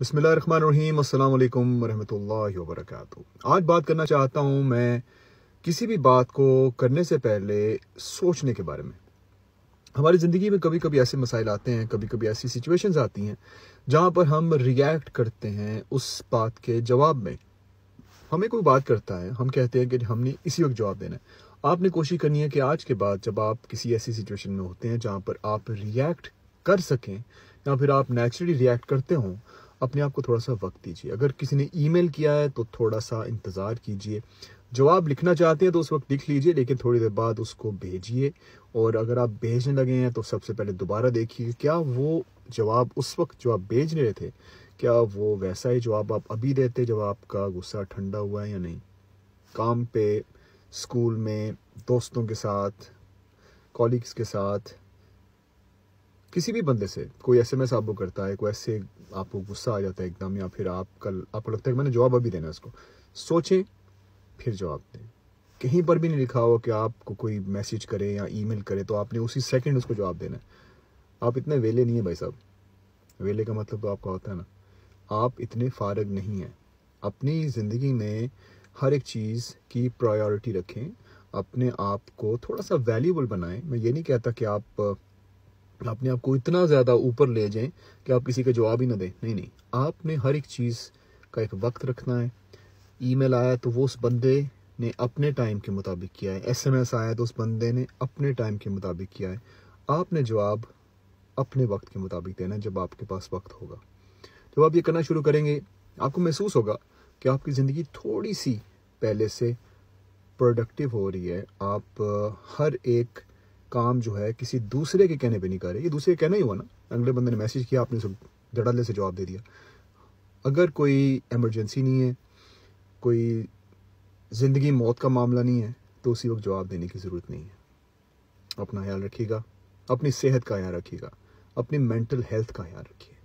बसमीम अल्लाम वरहमल आज बात करना चाहता हूँ मैं किसी भी बात को करने से पहले सोचने के बारे में हमारी ज़िंदगी में कभी कभी ऐसे मसाइल आते हैं कभी कभी ऐसी सिचुएशंस आती हैं जहाँ पर हम रिएक्ट करते हैं उस बात के जवाब में हमें कोई बात करता है हम कहते हैं कि हमने इसी वक्त जवाब देना है आपने कोशिश करनी है कि आज के बाद जब आप किसी ऐसी सिचुएशन में होते हैं जहाँ पर आप रिएक्ट कर सकें या फिर आप नेचुरली रिएक्ट करते हों अपने आप को थोड़ा सा वक्त दीजिए अगर किसी ने ईमेल किया है तो थोड़ा सा इंतज़ार कीजिए जवाब लिखना चाहते हैं तो उस वक्त लिख लीजिए लेकिन थोड़ी देर बाद उसको भेजिए और अगर आप भेजने लगे हैं तो सबसे पहले दोबारा देखिए क्या वो जवाब उस वक्त जो आप भेज रहे थे क्या वो वैसा ही जवाब आप अभी देते जब आपका गुस्सा ठंडा हुआ है या नहीं काम पे स्कूल में दोस्तों के साथ कॉलिग्स के साथ किसी भी बंदे से कोई एस एम एस आपको करता है कोई ऐसे आपको गुस्सा आ जाता है एकदम या फिर आप कल आपको लगता है कि मैंने जवाब अभी देना है उसको सोचें फिर जवाब दें कहीं पर भी नहीं लिखा हो कि आपको कोई मैसेज करे या ईमेल करे तो आपने उसी सेकंड उसको जवाब देना है आप इतने वेले नहीं है भाई साहब वेले का मतलब तो आपका होता है ना आप इतने फारग नहीं हैं अपनी ज़िंदगी में हर एक चीज़ की प्रायोरिटी रखें अपने आप को थोड़ा सा वैल्यूबल बनाएं मैं ये नहीं कहता कि आप अपने आप को इतना ज़्यादा ऊपर ले जाएं कि आप किसी का जवाब ही ना दें नहीं नहीं आपने हर एक चीज़ का एक वक्त रखना है ईमेल आया तो वो उस बंदे ने अपने टाइम के मुताबिक किया है एसएमएस आया तो उस बंदे ने अपने टाइम के मुताबिक किया है आपने जवाब अपने वक्त के मुताबिक देना है जब आपके पास वक्त होगा जब आप ये करना शुरू करेंगे आपको महसूस होगा कि आपकी ज़िंदगी थोड़ी सी पहले से प्रोडक्टिव हो रही है आप हर एक काम जो है किसी दूसरे के कहने पे नहीं रहे ये दूसरे कहना ही हुआ ना अगले बंदे ने मैसेज किया आपने सब धड़ल्ले से जवाब दे दिया अगर कोई एमरजेंसी नहीं है कोई ज़िंदगी मौत का मामला नहीं है तो उसी वक्त जवाब देने की ज़रूरत नहीं है अपना ख्याल रखिएगा अपनी सेहत का ख्याल रखिएगा अपनी मेंटल हेल्थ का ख्याल रखिए